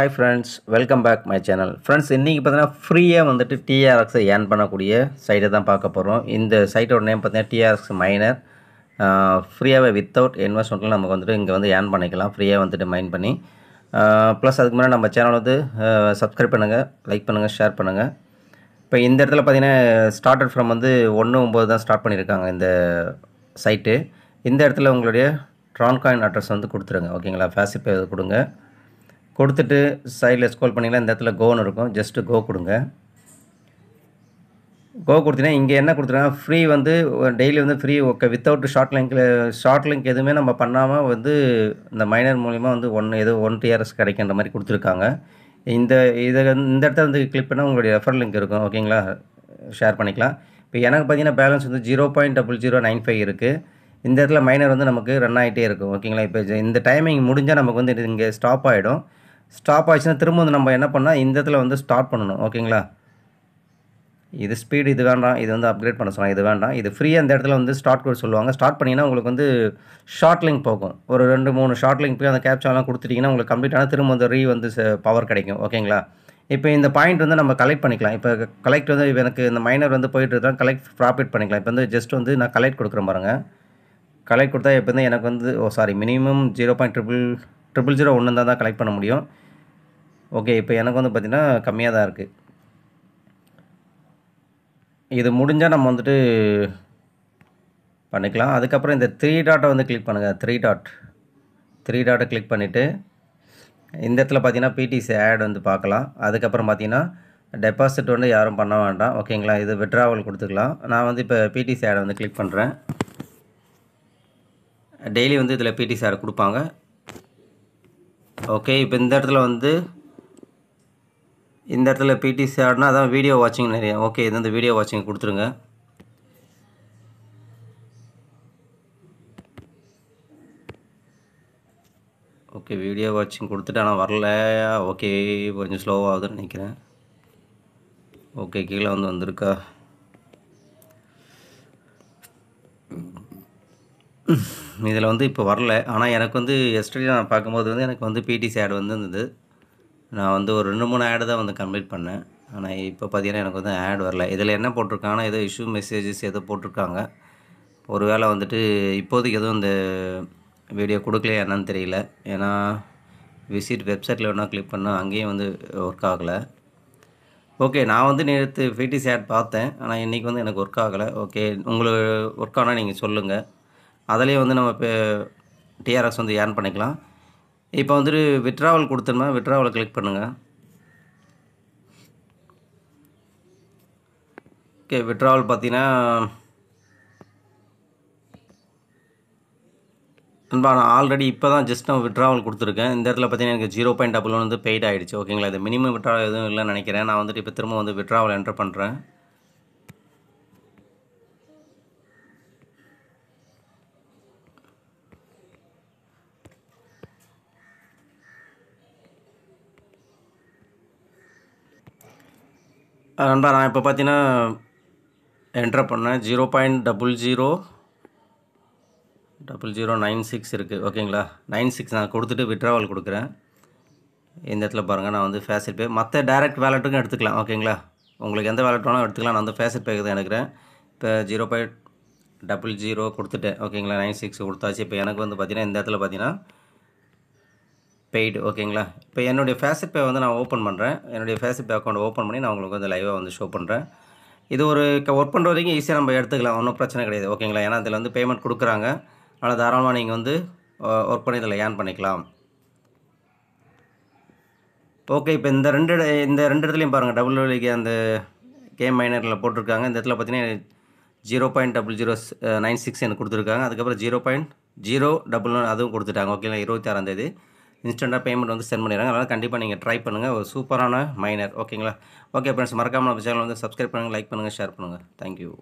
Hi friends welcome back my channel friends இன்றைக்கி பார்த்தீங்கன்னா ஃப்ரீயாக வந்துட்டு டிஆர்எக்ஸை ஏர்ன் பண்ணக்கூடிய சைட்டை தான் பார்க்க போகிறோம் இந்த சைட்டோட நேம் பார்த்தீங்கன்னா டிஆர்எக்ஸ் மைனர் ஃப்ரீயாகவே வித்தவுட் இன்வெஸ்ட்மெண்ட்டில் நமக்கு வந்துட்டு இங்கே வந்து ஏர்ன் பண்ணிக்கலாம் ஃப்ரீயாக வந்துட்டு மைன் பண்ணி ப்ளஸ் அதுக்கு முன்னாடி நம்ம சேனல் வந்து சப்ஸ்கிரைப் பண்ணுங்கள் லைக் பண்ணுங்கள் ஷேர் பண்ணுங்கள் இப்போ இந்த இடத்துல பார்த்தீங்கன்னா ஸ்டார்டட் ஃப்ரம் வந்து ஒன்று ஒம்பது தான் ஸ்டார்ட் பண்ணியிருக்காங்க இந்த சைட்டு இந்த இடத்துல உங்களுடைய ட்ரான்காயின் அட்ரஸ் வந்து கொடுத்துருங்க ஓகேங்களா ஃபேசிப்பே கொடுங்க கொடுத்துட்டு சைடில் ஸ்கோல் பண்ணிங்கன்னா இந்த இடத்துல கோன்னு இருக்கும் ஜஸ்ட்டு கோ கொடுங்க கோ கொடுத்தீங்கன்னா இங்கே என்ன கொடுத்துருக்காங்க ஃப்ரீ வந்து டெய்லி வந்து ஃப்ரீ ஓகே வித்தவுட் ஷார்ட் லிங்க்கில் ஷார்ட் லிங்க் எதுவுமே நம்ம பண்ணாமல் வந்து இந்த மைனர் மூலிமா வந்து ஒன் ஏதோ ஒன் டிஆர்எஸ் கிடைக்கின்ற மாதிரி கொடுத்துருக்காங்க இந்த இதை இந்த இடத்துல வந்து கிளிக் பண்ணால் உங்களுடைய ரெஃபர் லிங்க் இருக்கும் ஓகேங்களா ஷேர் பண்ணிக்கலாம் இப்போ எனக்கு பார்த்தீங்கன்னா பேலன்ஸ் வந்து zero point double zero nine five இருக்குது இந்த இடத்துல மைனர் வந்து நமக்கு ரன் ஆகிட்டே இருக்கும் ஓகேங்களா இப்போ இந்த டைமிங் முடிஞ்சால் நமக்கு வந்து இங்கே ஸ்டாப் ஆகிடும் ஸ்டாப் ஆச்சுன்னா திரும்ப வந்து நம்ம என்ன பண்ணால் இந்த இடத்துல வந்து ஸ்டார்ட் பண்ணணும் ஓகேங்களா இது ஸ்பீடு இது வேண்டாம் இது வந்து அப்கிரேட் பண்ண சொன்னால் இது வேண்டாம் இது ஃப்ரீயாக அந்த இடத்துல வந்து ஸ்டார்ட் கோட் சொல்லுவாங்க ஸ்டார்ட் பண்ணிங்கன்னா உங்களுக்கு வந்து ஷார்ட் லிங்க் போகும் ஒரு ரெண்டு மூணு ஷார்ட் லிங்க் போய் அந்த கேப்சாலாம் கொடுத்துட்டிங்கன்னா உங்களுக்கு கம்ப்ளீட்டான திரும்ப வந்து ரீ வந்து பவர் கிடைக்கும் ஓகேங்களா இப்போ இந்த பாயிண்ட் வந்து நம்ம கலெக்ட் பண்ணிக்கலாம் இப்போ கலெக்ட் வந்து எனக்கு இந்த மைனர் வந்து போயிட்டு இருந்தால் கலெக்ட் ப்ராஃபிட் பண்ணிக்கலாம் இப்போ வந்து ஜஸ்ட் வந்து நான் கலெக்ட் கொடுக்குறேன் பாருங்கள் கலெக்ட் கொடுத்தா இப்போ வந்து எனக்கு வந்து oh sorry minimum zero point triple triple zero ஒன்று இருந்தால் தான் கலெக்ட் பண்ண முடியும் ஓகே இப்போ எனக்கு வந்து பார்த்திங்கன்னா கம்மியாக தான் இருக்குது இது முடிஞ்சால் நம்ம வந்துட்டு பண்ணிக்கலாம் அதுக்கப்புறம் இந்த த்ரீ டாட்டை வந்து கிளிக் பண்ணுங்கள் த்ரீ டாட் த்ரீ டாட்டை கிளிக் பண்ணிவிட்டு இந்த இடத்துல பார்த்தீங்கன்னா பிடிசி ஆட் வந்து பார்க்கலாம் அதுக்கப்புறம் பார்த்தீங்கன்னா டெபாசிட் வந்து யாரும் பண்ண வேண்டாம் ஓகேங்களா இது விட்ராவல் கொடுத்துக்கலாம் நான் வந்து இப்போ பிடிசி ஆடை வந்து கிளிக் பண்ணுறேன் டெய்லி வந்து இதில் பிடிசி ஆட் கொடுப்பாங்க ஓகே இப்போ இந்த இடத்துல வந்து இந்த இடத்துல பிடிசி ஆடுனா அதான் வீடியோ வாட்சிங் நிறையா ஓகே இது வந்து வீடியோ வாட்சிங் கொடுத்துருங்க ஓகே வீடியோ வாட்சிங் கொடுத்துட்டு ஆனால் வரல ஓகே கொஞ்சம் ஸ்லோவாகுதுன்னு நினைக்கிறேன் ஓகே கீழே வந்து வந்திருக்கா Mm-hmm. இதில் வந்து இப்போ வரல ஆனால் எனக்கு வந்து எஸ்டர்டே நான் பார்க்கும்போது வந்து எனக்கு வந்து பிடிசி ஆடு வந்து இருந்தது நான் வந்து ஒரு ரெண்டு மூணு ஆடு தான் வந்து கம்ப்ளீட் பண்ணேன் ஆனால் இப்போ பார்த்தீங்கன்னா எனக்கு வந்து ஆட் வரல இதில் என்ன போட்டிருக்காங்கன்னா ஏதோ இஷ்யூ மெசேஜஸ் ஏதோ போட்டிருக்காங்க ஒரு வேளை வந்துட்டு இப்போதைக்கு எதுவும் இந்த வீடியோ கொடுக்கலையா என்னன்னு தெரியல ஏன்னா விசிட் வெப்சைட்டில் வேணால் கிளிக் பண்ணால் அங்கேயும் வந்து ஒர்க் ஆகலை ஓகே நான் வந்து நேற்று பிடிசி ஆட் பார்த்தேன் ஆனால் இன்றைக்கி வந்து எனக்கு ஒர்க் ஆகலை ஓகே உங்களுக்கு ஒர்க் ஆனால் நீங்கள் சொல்லுங்கள் அதிலே வந்து நம்ம இப்போ டிஆர்எஸ் வந்து ஏர்ன் பண்ணிக்கலாம் இப்போ வந்துட்டு விட்ராவல் கொடுத்துருமா விட்ராவல் கிளிக் பண்ணுங்கள் ஓகே விட்ராவல் பார்த்தீங்கன்னா நண்பா நான் ஆல்ரெடி இப்போ தான் ஜஸ்ட் நான் விட்ராவல் கொடுத்துருக்கேன் இந்த இடத்துல பார்த்தீங்கன்னா எனக்கு ஜீரோ பாயிண்ட் டபுள் வந்து பெய்ட் ஆகிடுச்சு ஓகேங்களா இது மினிமம் விட்ராவல் எதுவும் இல்லைன்னு நினைக்கிறேன் நான் வந்துட்டு இப்போ திரும்ப வந்து விட்ராவல் என்ட்ரு பண்ணுறேன் நண்பா நான் இப்போ பார்த்தீங்கன்னா என்ட்ரு பண்ணேன் zero point double zero double zero nine six இருக்குது ஓகேங்களா நைன் சிக்ஸ் நான் கொடுத்துட்டு விட்ராவல் கொடுக்குறேன் இந்த இடத்துல பாருங்கள் நான் வந்து ஃபேசில் பே மற்ற டேரக்ட் வேலெட்டுக்கும் எடுத்துக்கலாம் ஓகேங்களா உங்களுக்கு எந்த வேலெட் வேணாலும் எடுத்துக்கலாம் நான் வந்து ஃபேசில் பேக்கு தான் எடுக்கிறேன் இப்போ ஜீரோ பாயிண்ட் டபுள் ஜீரோ கொடுத்துட்டேன் ஓகேங்களா நைன் சிக்ஸ் கொடுத்தாச்சு இப்போ எனக்கு வந்து பார்த்திங்கன்னா இந்த இடத்துல பார்த்தீங்கன்னா பெய்டு ஓகேங்களா இப்போ என்னுடைய ஃபேஸிட் பே வந்து நான் ஓப்பன் பண்ணுறேன் என்னுடைய ஃபேஸிட் பே அக்கௌண்ட் ஓப்பன் பண்ணி நான் உங்களுக்கு வந்து லைவாக வந்து ஷோ பண்ணுறேன் இது ஒரு ஒர்க் பண்ணுற வரைக்கும் ஈஸியாக நம்ம எடுத்துக்கலாம் ஒன்றும் பிரச்சனை கிடையாது ஓகேங்களா ஏன்னா இதில் வந்து பேமெண்ட் கொடுக்குறாங்க அதனால் தாராளமாக நீங்கள் வந்து ஒர்க் பண்ணி இதில் ஏர்ன் பண்ணிக்கலாம் ஓகே இப்போ இந்த ரெண்டு இந்த ரெண்டு இடத்துலையும் பாருங்கள் டபுள் அந்த கேம் மைனரில் போட்டிருக்காங்க இந்த இடத்துல பார்த்தீங்கன்னா zero point double zero nine six எனக்கு கொடுத்துருக்காங்க அதுக்கப்புறம் ஜீரோ பாயிண்ட் ஜீரோ டபுள் அதுவும் கொடுத்துட்டாங்க ஓகேங்களா இருபத்தி ஆறாந்தேதி இன்ஸ்டண்ட்டாக பேமெண்ட் வந்து சென்ட் பண்ணிடுறாங்க அதனால் கண்டிப்பாக நீங்கள் ட்ரை பண்ணுங்கள் ஒரு சூப்பரான மைனர் ஓகேங்களா ஓகே ஃப்ரெண்ட்ஸ் மறக்காமல் நம்ம சேனல் வந்து சப்ஸ்கிரைப் பண்ணுங்கள் லைக் பண்ணுங்கள் ஷேர் பண்ணுங்கள் தேங்க்யூ